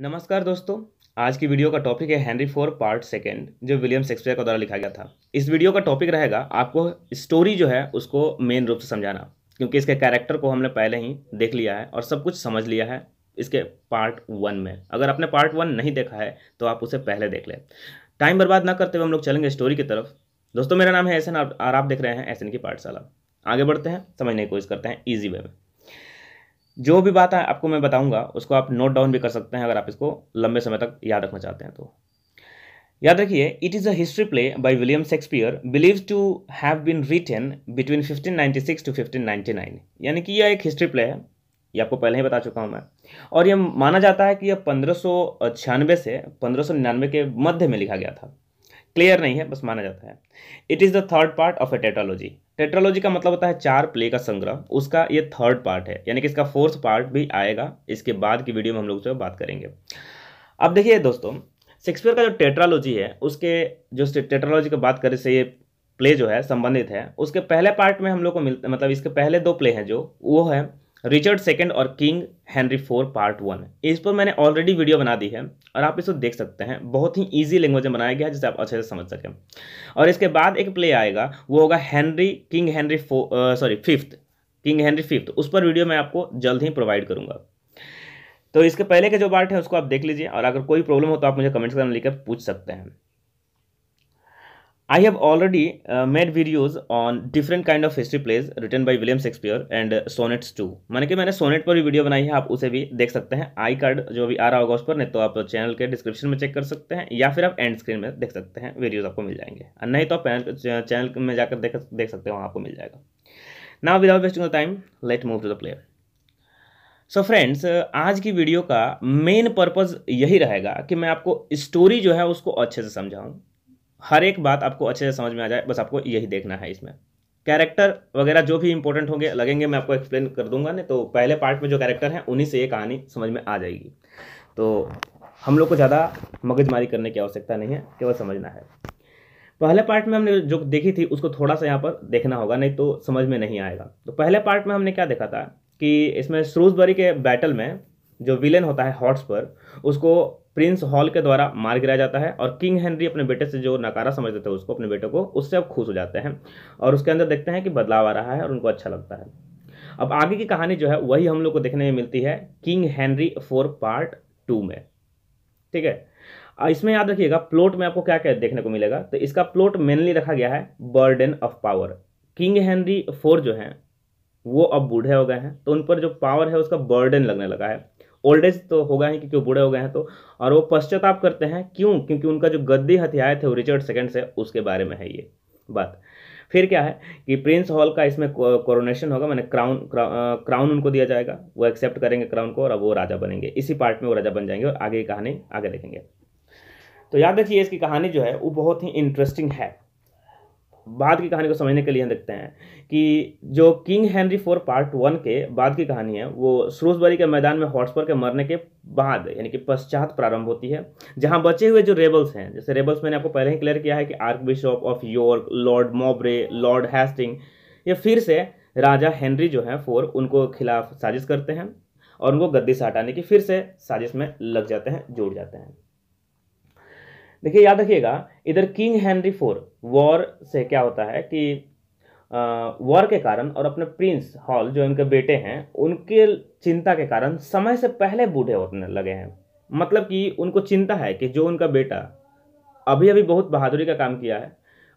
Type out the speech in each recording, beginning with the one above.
नमस्कार दोस्तों आज की वीडियो का टॉपिक है हेनरी फोर पार्ट सेकेंड जो विलियम शेक्सपियर के द्वारा लिखा गया था इस वीडियो का टॉपिक रहेगा आपको स्टोरी जो है उसको मेन रूप से समझाना क्योंकि इसके कैरेक्टर को हमने पहले ही देख लिया है और सब कुछ समझ लिया है इसके पार्ट वन में अगर आपने पार्ट वन नहीं देखा है तो आप उसे पहले देख लें टाइम बर्बाद ना करते हुए हम लोग चलेंगे स्टोरी की तरफ दोस्तों मेरा नाम है एस और आप देख रहे हैं एहसन की पाठशाला आगे बढ़ते हैं समझने की कोशिश करते हैं ईजी वे में जो भी बात है आपको मैं बताऊंगा उसको आप नोट डाउन भी कर सकते हैं अगर आप इसको लंबे समय तक याद रखना चाहते हैं तो याद रखिए it is a history play by William Shakespeare believe to have been written between 1596 to 1599 यानी कि यह एक हिस्ट्री प्ले है ये आपको पहले ही बता चुका हूँ मैं और यह माना जाता है कि यह पंद्रह से पंद्रह के मध्य में लिखा गया था क्लियर नहीं है बस माना जाता है it is the third part of a tetralogy tetralogy का मतलब होता है चार प्ले का संग्रह उसका ये थर्ड पार्ट है यानी कि इसका फोर्थ पार्ट भी आएगा इसके बाद की वीडियो में हम लोग जो बात करेंगे अब देखिए दोस्तों शेक्सपियर का जो टेट्रोलॉजी है उसके जो टेट्रोलॉजी की बात करें से ये प्ले जो है संबंधित है उसके पहले पार्ट में हम लोग को मिलता मतलब इसके पहले दो प्ले हैं जो वो है रिचर्ड सेकेंड और king Henry four part one इस पर मैंने ऑलरेडी वीडियो बना दी है और आप इसको देख सकते हैं बहुत ही ईजी लैंग्वेज में बनाया गया है जिसे आप अच्छे से समझ सकें और इसके बाद एक प्ले आएगा वो होगा Henry king Henry four sorry fifth king Henry fifth उस पर वीडियो मैं आपको जल्द ही प्रोवाइड करूँगा तो इसके पहले के जो पार्ट है उसको आप देख लीजिए और अगर कोई प्रॉब्लम हो तो आप मुझे कमेंट्स करने लिखकर पूछ सकते हैं I have already uh, made videos on different kind of history plays written by William Shakespeare and uh, sonnets too. मैंने कि मैंने सोनेट पर भी वीडियो बनाई है आप उसे भी देख सकते हैं आई कार्ड जो भी आ रहा होगा उस पर नहीं तो आप चैनल के डिस्क्रिप्शन में चेक कर सकते हैं या फिर आप एंड स्क्रीन में देख सकते हैं वीडियोज आपको मिल जाएंगे नहीं तो आप चैनल में जाकर देख देख सकते हो आपको मिल जाएगा ना without wasting the time let move to the player so so friends आज की वीडियो का मेन पर्पज़ यही रहेगा कि मैं आपको स्टोरी जो है उसको अच्छे से समझाऊँ हर एक बात आपको अच्छे से समझ में आ जाए बस आपको यही देखना है इसमें कैरेक्टर वगैरह जो भी इंपॉर्टेंट होंगे लगेंगे मैं आपको एक्सप्लेन कर दूंगा ना तो पहले पार्ट में जो कैरेक्टर हैं उन्हीं से ये कहानी समझ में आ जाएगी तो हम लोग को ज़्यादा मगजमारी करने की आवश्यकता नहीं है केवल समझना है पहले पार्ट में हमने जो देखी थी उसको थोड़ा सा यहाँ पर देखना होगा नहीं तो समझ में नहीं आएगा तो पहले पार्ट में हमने क्या देखा था कि इसमें स्रूजबरी के बैटल में जो विलेन होता है हॉट्स पर उसको प्रिंस हॉल के द्वारा मार गिराया जाता है और किंग हेनरी अपने बेटे से जो नकारा समझ देते हैं उसको अपने बेटे को उससे अब खुश हो जाते हैं और उसके अंदर देखते हैं कि बदलाव आ रहा है और उनको अच्छा लगता है अब आगे की कहानी जो है वही हम लोग को देखने में मिलती है king Henry four part two में ठीक है इसमें याद रखिएगा प्लॉट में आपको क्या क्या देखने को मिलेगा तो इसका प्लॉट मेनली रखा गया है burden of power king Henry four जो है वो अब बूढ़े हो गए हैं तो उन पर जो पावर है उसका बर्डन लगने लगा है ओल्ड एज तो होगा ही क्योंकि बूढ़े हो गए हैं तो और वो पश्चाताप करते हैं क्यों क्योंकि उनका जो गद्दी हथियार थे वो रिचर्ड सेकेंड से उसके बारे में है ये बात फिर क्या है कि प्रिंस हॉल का इसमें कोरोनेशन होगा मैंने क्राउन क्रा, क्राउन उनको दिया जाएगा वो एक्सेप्ट करेंगे क्राउन को और अब वो राजा बनेंगे इसी पार्ट में वो राजा बन जाएंगे और आगे की कहानी आगे देखेंगे तो याद रखिए इसकी कहानी जो है वो बहुत ही इंटरेस्टिंग है बाद की कहानी को समझने के लिए देखते हैं कि जो king Henry four part one के बाद की कहानी है वो सरोजबरी के मैदान में हॉटस्पर के मरने के बाद यानी कि पश्चात प्रारंभ होती है जहाँ बचे हुए जो रेबल्स हैं जैसे रेबल्स मैंने आपको पहले ही क्लियर किया है कि archbishop of York lord Mowbray lord Hasting ये फिर से राजा हेनरी जो है फोर उनको खिलाफ साजिश करते हैं और उनको गद्दी से हटाने की फिर से साजिश में लग जाते हैं जुड़ जाते हैं देखिए याद रखिएगा इधर किंग हेनरी फोर वॉर से क्या होता है कि वॉर के कारण और अपने प्रिंस हॉल जो इनके बेटे हैं उनके चिंता के कारण समय से पहले बूढ़े होने लगे हैं मतलब कि उनको चिंता है कि जो उनका बेटा अभी अभी बहुत बहादुरी का काम किया है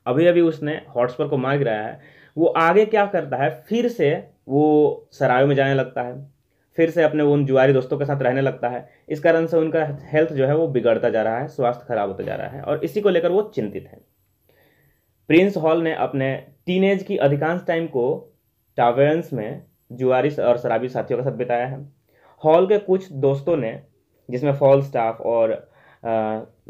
अभी अभी उसने हॉटस्पर को मार गिराया है वो आगे क्या करता है फिर से वो सरायों में जाने लगता है फिर से अपने उन जुआरी दोस्तों के साथ रहने लगता है इस कारण से उनका हेल्थ जो है वो बिगड़ता जा रहा है स्वास्थ्य खराब होता जा रहा है और इसी को लेकर वो चिंतित हैं प्रिंस हॉल ने अपने टीनेज की अधिकांश टाइम को टावेंस में जुआरी और शराबी साथियों के साथ बिताया है हॉल के कुछ दोस्तों ने जिसमें फॉल स्टाफ और आ,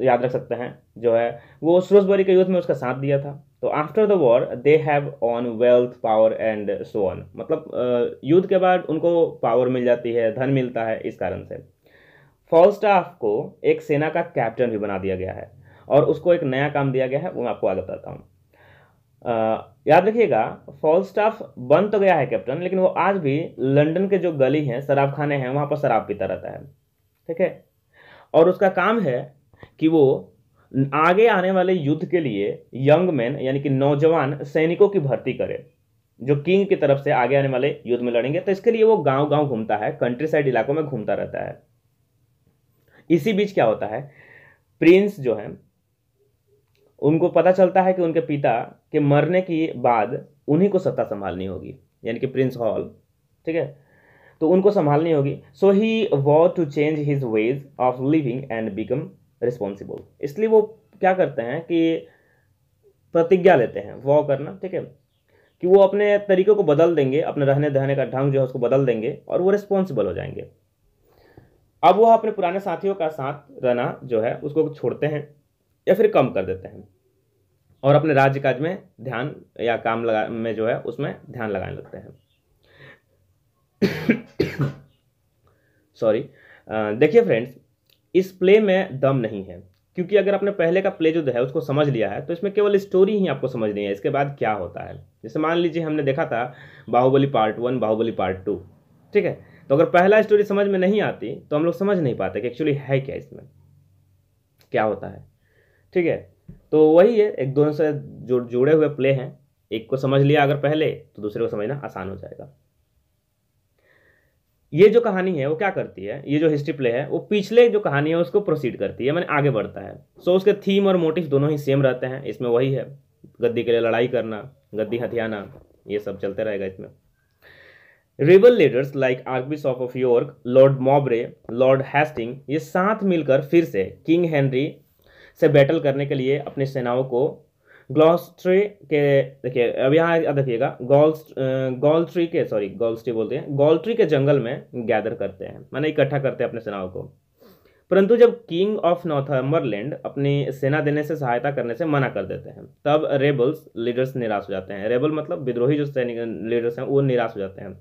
याद रख सकते हैं जो है वो सुरोजबरी के यूथ में उसका साथ दिया था तो after the war they have on wealth power and so on मतलब युद्ध के बाद उनको पावर मिल जाती है धन मिलता है इस कारण से फॉलस्टाफ को एक सेना का कैप्टन भी बना दिया गया है और उसको एक नया काम दिया गया है वो मैं आपको आगे बताता हूँ याद रखिएगा फॉलस्टाफ बन तो गया है कैप्टन लेकिन वो आज भी लंदन के जो गली हैं शराब खाने हैं वहाँ पर शराब पीता रहता है ठीक है और उसका काम है कि वो आगे आने वाले युद्ध के लिए यंग मैन यानी कि नौजवान सैनिकों की भर्ती करे जो किंग की तरफ से आगे आने वाले युद्ध में लड़ेंगे तो इसके लिए वो गांव गांव घूमता है कंट्री साइड इलाकों में घूमता रहता है इसी बीच क्या होता है प्रिंस जो है उनको पता चलता है कि उनके पिता के मरने के बाद उन्हीं को सत्ता संभालनी होगी यानी कि प्रिंस हॉल ठीक है तो उनको संभालनी होगी so he what to change his ways of living and become responsible इसलिए वो क्या करते हैं कि प्रतिज्ञा लेते हैं वॉ करना ठीक है कि वो अपने तरीक़ों को बदल देंगे अपने रहने दहने का ढंग जो है उसको बदल देंगे और वो रिस्पॉन्सिबल हो जाएंगे अब वह अपने पुराने साथियों का साथ रहना जो है उसको छोड़ते हैं या फिर कम कर देते हैं और अपने राज्य काज में ध्यान या काम लगा में जो है उसमें ध्यान लगाने लगते हैं सॉरी देखिए फ्रेंड्स इस प्ले में दम नहीं है क्योंकि अगर आपने पहले का प्ले जो है उसको समझ लिया है तो इसमें केवल स्टोरी ही आपको समझ नहीं है इसके बाद क्या होता है जैसे मान लीजिए हमने देखा था Baahubali part one Baahubali part two ठीक है तो अगर पहला स्टोरी समझ में नहीं आती तो हम लोग समझ नहीं पाते कि एक्चुअली है क्या इसमें क्या होता है ठीक है तो वही है एक दोनों से जो जुड़े हुए प्ले हैं एक को समझ लिया अगर पहले तो दूसरे को समझना आसान हो जाएगा ये जो कहानी है वो क्या करती है ये जो हिस्ट्री प्ले है वो पिछले जो कहानी है उसको प्रोसीड करती है मैंने आगे बढ़ता है सो उसके थीम और मोटिव दोनों ही सेम रहते हैं इसमें वही है गद्दी के लिए लड़ाई करना गद्दी हथियाना ये सब चलते रहेगा इसमें rebel leaders like archbishop of York lord Mowbray lord Hasting ये साथ मिलकर फिर से किंग हेनरी से बैटल करने के लिए अपनी सेनाओं को ग्लॉस्ट्री के देखिए अब यहाँ देखिएगा गोल्स गोल ट्री के सॉरी गोल्स ट्री बोलते हैं गोल ट्री के जंगल में गैदर करते हैं माने इकट्ठा करते हैं अपने सेनाओं को परंतु जब किंग ऑफ नॉर्थमरलैंड अपनी सेना देने से सहायता करने से मना कर देते हैं तब रेबल्स लीडर्स निराश हो जाते हैं रेबल मतलब विद्रोही जो सैनिक लीडर्स हैं वो निराश हो जाते हैं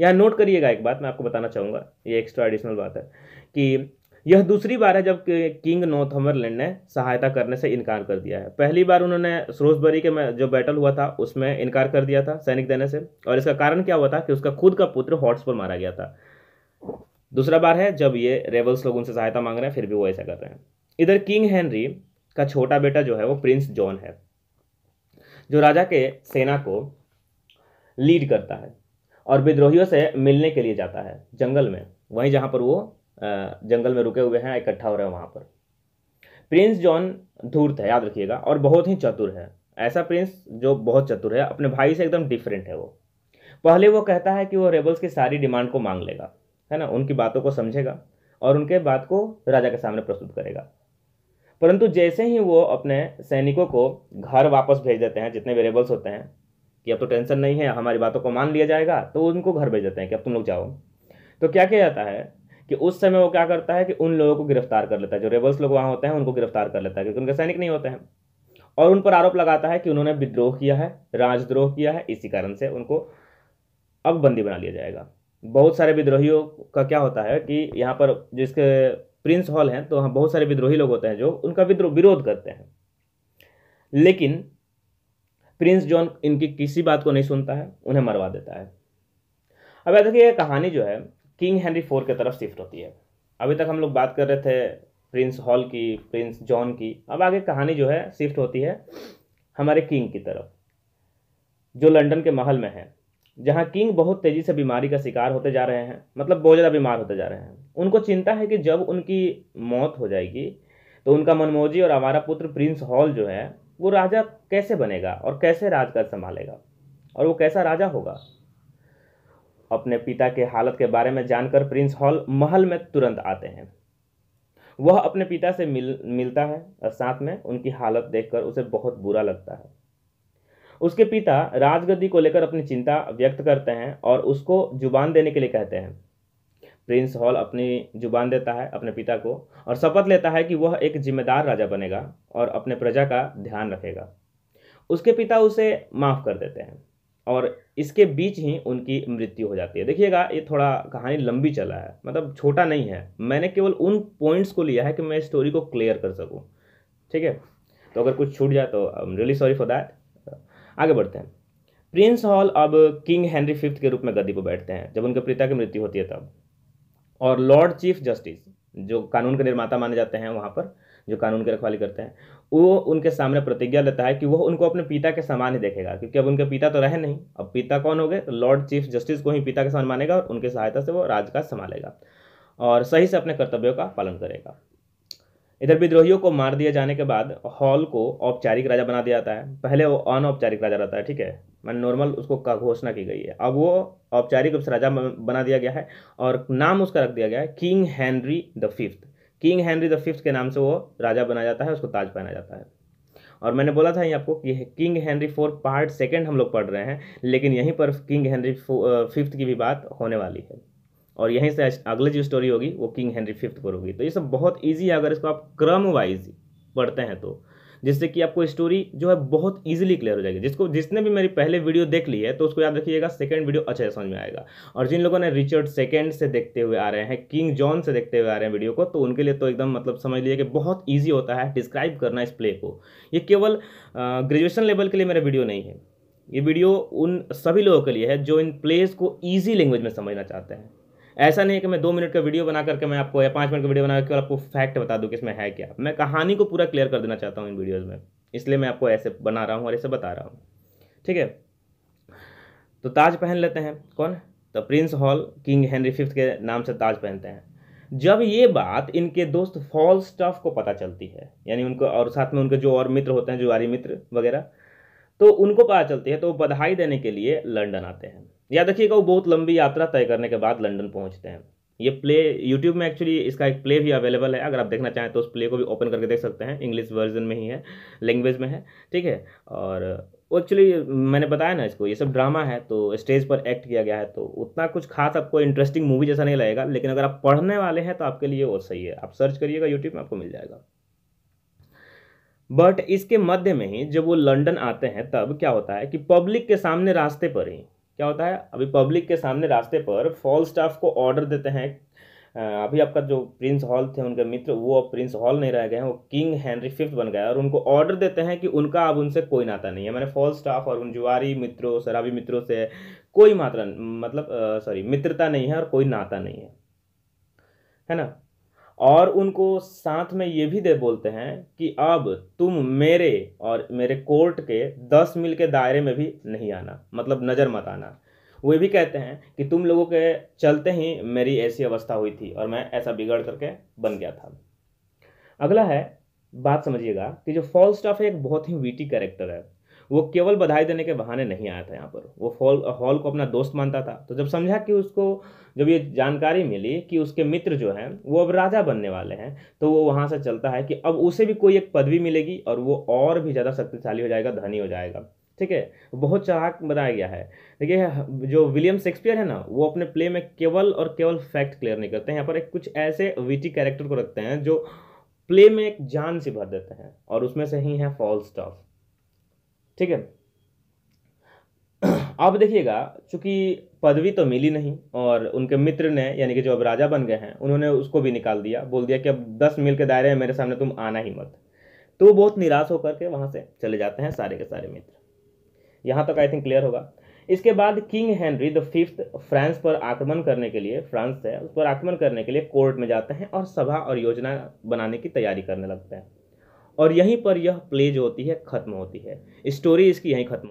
यहाँ नोट करिएगा एक बात मैं आपको बताना चाहूँगा ये एक्स्ट्रा एडिशनल बात है कि यह दूसरी बार है जब किंग नॉर्थमरलैंड ने सहायता करने से इनकार कर दिया है पहली बार उन्होंने सरोजबरी के में जो बैटल हुआ था उसमें इनकार कर दिया था सैनिक देने से और इसका कारण क्या हुआ था कि उसका खुद का पुत्र हॉट्स पर मारा गया था दूसरा बार है जब ये रेबल्स लोग उनसे सहायता मांग रहे हैं फिर भी वो ऐसा कर रहे हैं इधर किंग हेनरी का छोटा बेटा जो है वो प्रिंस जॉन है जो राजा के सेना को लीड करता है और विद्रोहियों से मिलने के लिए जाता है जंगल में वहीं जहां पर वो जंगल में रुके हुए हैं इकट्ठा हो रहे हैं वहाँ पर प्रिंस जॉन धूर्त है याद रखिएगा और बहुत ही चतुर है ऐसा प्रिंस जो बहुत चतुर है अपने भाई से एकदम डिफरेंट है वो पहले वो कहता है कि वो रेबल्स की सारी डिमांड को मांग लेगा है ना उनकी बातों को समझेगा और उनके बात को राजा के सामने प्रस्तुत करेगा परंतु जैसे ही वो अपने सैनिकों को घर वापस भेज देते हैं जितने भी रेबल्स होते हैं कि अब तो टेंशन नहीं है हमारी बातों को मान लिया जाएगा तो उनको घर भेज देते हैं कि अब तुम लोग जाओ तो क्या किया जाता है कि उस समय वो क्या करता है कि उन लोगों को गिरफ्तार कर लेता है जो रेबल्स लोग वहाँ होते हैं उनको गिरफ्तार कर लेता है क्योंकि उनके सैनिक नहीं होते हैं और उन पर आरोप लगाता है कि उन्होंने विद्रोह किया है राजद्रोह किया है इसी कारण से उनको अब बंदी बना लिया जाएगा बहुत सारे विद्रोहियों का क्या होता है कि यहाँ पर जिसके प्रिंस हॉल हैं तो वहाँ बहुत सारे विद्रोही लोग होते हैं जो उनका विद्रोह विरोध करते हैं लेकिन प्रिंस जॉन इनकी किसी बात को नहीं सुनता है उन्हें मरवा देता है अब देखिए ये कहानी जो है किंग हैंनरी फोर की तरफ शिफ्ट होती है अभी तक हम लोग बात कर रहे थे प्रिंस हॉल की प्रिंस जॉन की अब आगे कहानी जो है शिफ्ट होती है हमारे किंग की तरफ जो लंदन के महल में है जहाँ किंग बहुत तेज़ी से बीमारी का शिकार होते जा रहे हैं मतलब बहुत ज़्यादा बीमार होते जा रहे हैं उनको चिंता है कि जब उनकी मौत हो जाएगी तो उनका मनमोजी और हमारा पुत्र प्रिंस हॉल जो है वो राजा कैसे बनेगा और कैसे राजकाज संभालेगा और वो कैसा राजा होगा अपने पिता के हालत के बारे में जानकर प्रिंस हॉल महल में तुरंत आते हैं वह अपने पिता से मिल मिलता है और साथ में उनकी हालत देखकर उसे बहुत बुरा लगता है उसके पिता राजगद्दी को लेकर अपनी चिंता व्यक्त करते हैं और उसको जुबान देने के लिए कहते हैं प्रिंस हॉल अपनी जुबान देता है अपने पिता को और शपथ लेता है कि वह एक जिम्मेदार राजा बनेगा और अपने प्रजा का ध्यान रखेगा उसके पिता उसे माफ़ कर देते हैं और इसके बीच ही उनकी मृत्यु हो जाती है देखिएगा ये थोड़ा कहानी लंबी चला है मतलब छोटा नहीं है मैंने केवल उन पॉइंट्स को लिया है कि मैं स्टोरी को क्लियर कर सकूँ ठीक है तो अगर कुछ छूट जाए तो रियली सॉरी फॉर दैट आगे बढ़ते हैं प्रिंस हॉल अब किंग हेनरी फिफ्थ के रूप में गद्दी पर बैठते हैं जब उनके पिता की मृत्यु होती है तब और लॉर्ड चीफ जस्टिस जो कानून के निर्माता माने जाते हैं वहाँ पर जो कानून की रखवाली करते हैं वो उनके सामने प्रतिज्ञा लेता है कि वह उनको अपने पिता के समान ही देखेगा क्योंकि अब उनके पिता तो रहे नहीं अब पिता कौन हो गए तो लॉर्ड चीफ जस्टिस को ही पिता के समान मानेगा और उनकी सहायता से वो राजकाज संभालेगा और सही से अपने कर्तव्यों का पालन करेगा इधर विद्रोहियों को मार दिए जाने के बाद हॉल को औपचारिक राजा बना दिया जाता है पहले वो अनौपचारिक राजा रहता है ठीक है मैंने मतलब नॉर्मल उसको घोषणा की गई है अब वो औपचारिक उप राजा बना दिया गया है और नाम उसका रख दिया गया है king Henry the fifth king Henry the fifth के नाम से वो राजा बना जाता है उसको ताज पहना जाता है और मैंने बोला था ये आपको कि king Henry four part second हम लोग पढ़ रहे हैं लेकिन यहीं पर किंग हैंनरी फिफ्थ की भी बात होने वाली है और यहीं से अगली जो स्टोरी होगी वो किंग हैंनरी फिफ्थ पर होगी तो ये सब बहुत ईजी है अगर इसको आप क्रम वाइज पढ़ते हैं तो जिससे कि आपको स्टोरी जो है बहुत ईजिली क्लियर हो जाएगी जिसको जिसने भी मेरी पहले वीडियो देख ली है तो उसको याद रखिएगा सेकेंड वीडियो अच्छे से समझ में आएगा और जिन लोगों ने रिचर्ड सेकेंड से देखते हुए आ रहे हैं किंग जॉन से देखते हुए आ रहे हैं वीडियो को तो उनके लिए तो एकदम मतलब समझ लीजिए कि बहुत ईजी होता है डिस्क्राइब करना इस प्ले को ये केवल ग्रेजुएशन लेवल के लिए मेरा वीडियो नहीं है ये वीडियो उन सभी लोगों के लिए है जो इन प्लेस को ईजी लैंग्वेज में समझना चाहते हैं ऐसा नहीं है कि मैं दो मिनट का वीडियो बना करके मैं आपको या पाँच मिनट का वीडियो बना करके आपको फैक्ट बता दूँ कि इसमें है क्या मैं कहानी को पूरा क्लियर कर देना चाहता हूँ इन वीडियोज़ में इसलिए मैं आपको ऐसे बना रहा हूँ और ऐसे बता रहा हूँ ठीक है तो ताज पहन लेते हैं कौन तो prince Hal king Henry fifth के नाम से ताज पहनते हैं जब ये बात इनके दोस्त फॉल स्टफ को पता चलती है यानी उनको और साथ में उनके जो और मित्र होते हैं जुआरी मित्र वगैरह तो उनको पता चलती है तो वो बधाई देने के लिए लंदन आते हैं या देखिएगा वो बहुत लंबी यात्रा तय करने के बाद लंदन पहुँचते हैं ये प्ले यूट्यूब में एक्चुअली इसका एक प्ले भी अवेलेबल है अगर आप देखना चाहें तो उस प्ले को भी ओपन करके देख सकते हैं इंग्लिश वर्जन में ही है लैंग्वेज में है ठीक है और एक्चुअली मैंने बताया ना इसको ये सब ड्रामा है तो स्टेज पर एक्ट किया गया है तो उतना कुछ खास आपको इंटरेस्टिंग मूवी जैसा नहीं लगेगा लेकिन अगर आप पढ़ने वाले हैं तो आपके लिए वो सही है आप सर्च करिएगा यूट्यूब में आपको मिल जाएगा बट इसके मध्य में ही जब वो लंदन आते हैं तब क्या होता है कि पब्लिक के सामने रास्ते पर ही क्या होता है अभी पब्लिक के सामने रास्ते पर फॉल स्टाफ को ऑर्डर देते हैं अभी आपका जो प्रिंस हॉल थे उनके मित्र वो अब प्रिंस हॉल नहीं रह गए हैं वो किंग हैंनरी फिफ्थ बन गया और उनको ऑर्डर देते हैं कि उनका अब उनसे कोई नाता नहीं है मैंने फॉल स्टाफ और उन जुआरी मित्रों शराबी मित्रों से कोई मात्रा मतलब सॉरी मित्रता नहीं है और कोई नाता नहीं है है ना और उनको साथ में ये भी दे बोलते हैं कि अब तुम मेरे और मेरे कोर्ट के दस मील के दायरे में भी नहीं आना मतलब नज़र मत आना वो भी कहते हैं कि तुम लोगों के चलते ही मेरी ऐसी अवस्था हुई थी और मैं ऐसा बिगड़ करके बन गया था अगला है बात समझिएगा कि जो फॉल स्टाफ है एक बहुत ही वीटी कैरेक्टर है वो केवल बधाई देने के बहाने नहीं आया था यहाँ पर वो हॉल हॉल को अपना दोस्त मानता था तो जब समझा कि उसको जब ये जानकारी मिली कि उसके मित्र जो हैं वो अब राजा बनने वाले हैं तो वो वहाँ से चलता है कि अब उसे भी कोई एक पदवी मिलेगी और वो और भी ज़्यादा शक्तिशाली हो जाएगा धनी हो जाएगा ठीक है बहुत चाहक बनाया गया है देखिए जो विलियम शेक्सपियर है ना वो अपने प्ले में केवल और केवल फैक्ट क्लियर नहीं करते हैं यहाँ पर एक कुछ ऐसे विटी कैरेक्टर को रखते हैं जो प्ले में एक जान सी भर देते हैं और उसमें से ही है फॉल्स स्टॉफ ठीक है अब देखिएगा चूंकि पदवी तो मिली नहीं और उनके मित्र ने यानी कि जो अब राजा बन गए हैं उन्होंने उसको भी निकाल दिया बोल दिया कि अब दस मील के दायरे में मेरे सामने तुम आना ही मत तो वो बहुत निराश होकर के वहाँ से चले जाते हैं सारे के सारे मित्र यहाँ तक आई थिंक क्लियर होगा इसके बाद king Henry the fifth France पर आक्रमण करने के लिए फ्रांस से उस पर आक्रमण करने के लिए कोर्ट में जाते हैं और सभा और योजना बनाने की तैयारी करने लगते हैं और यहीं पर यह प्ले जो होती है ख़त्म होती है स्टोरी इसकी यहीं ख़त्म